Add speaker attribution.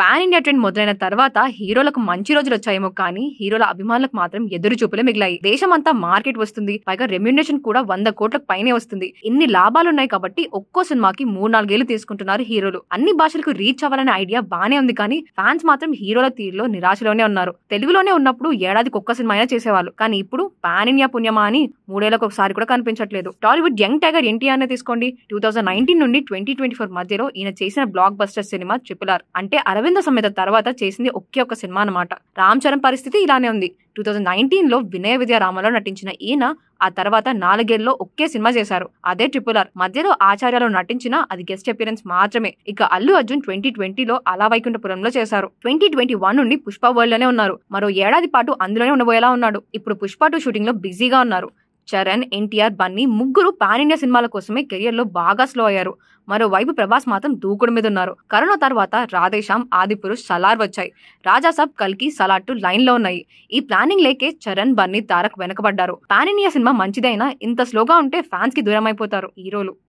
Speaker 1: pan India trend మొదలైన తర్వాత హీరోలకు మంచి రోజులు వచ్చాయేమో కానీ హీరోల అభిమానులకు మాత్రం ఎదురు చూపులే మిగిలాయి దేశమంతా మార్కెట్ వస్తుంది పైగా రెమ్యునేషన్ కూడా వంద కోట్లకు పైనే వస్తుంది ఇన్ని లాభాలున్నాయి కాబట్టి ఒక్కో సినిమాకి మూడు నాలుగేళ్లు తీసుకుంటున్నారు హీరోలు అన్ని భాషలకు రీచ్ అవ్వాలనే ఐడియా బానే ఉంది కానీ ఫ్యాన్స్ మాత్రం హీరోల తీరులో నిరాశలోనే ఉన్నారు తెలుగులోనే ఉన్నప్పుడు ఏడాదికి ఒక్క సినిమా అయినా చేసేవాళ్ళు కానీ ఇప్పుడు పాన్ ఇండియా పుణ్యమా అని మూడేళ్లకు ఒకసారి కూడా కనిపించట్లేదు టాలీవుడ్ యంగ్ టైగర్ ఎన్టీఆర్ తీసుకోండి టూ థౌసండ్ నైన్టీన్ నుండి ట్వంటీ ట్వంటీ ఫోర్ మధ్యలో ఈయన చేసిన బ్లాక్ బస్టర్ సినిమా చెప్పులార్ అంటే అరవై గోవింద సమేత తర్వాత చేసింది ఒకే ఒక సినిమా అనమాట రామ్ చరణ్ పరిస్థితి ఇలానే ఉంది టూ థౌజండ్ నైన్టీన్లో వినయ విద్య రామలో నటించిన ఈయన ఆ తర్వాత నాలుగేళ్లలో ఒకే సినిమా చేశారు అదే ట్రిపుల్ ఆర్ మధ్యలో ఆచార్యలో నటించిన అది గెస్ట్ అపిరెన్స్ మాత్రమే ఇక అల్లు అర్జున్ ట్వంటీ ట్వంటీలో అలా వైకుంఠపురంలో చేశారు ట్వంటీ ట్వంటీ వన్ నుండి పుష్ప లోనే ఉన్నారు మరో ఏడాది పాటు అందులోనే ఉండబోయేలా ఉన్నాడు ఇప్పుడు పుష్ప టూ షూటింగ్లో బిజీగా ఉన్నారు చరణ్ ఎన్టీఆర్ బన్నీ ముగ్గురు పాన్ ఇండియా సినిమాల కోసమే కెరియర్లో బాగా స్లో అయ్యారు మరోవైపు ప్రభాస్ మాత్రం దూకుడు మీద ఉన్నారు కరోనా తర్వాత రాధేశ్యామ్ ఆదిపురుష్ సలార్ వచ్చాయి రాజాసాబ్ కల్కి సలాట్టు లైన్లో ఉన్నాయి ఈ ప్లానింగ్ లేకే చరణ్ బన్నీ తారక్ వెనకబడ్డారు పాన్ ఇండియా సినిమా మంచిదైనా ఇంత స్లోగా ఉంటే ఫ్యాన్స్ కి దూరం అయిపోతారు హీరోలు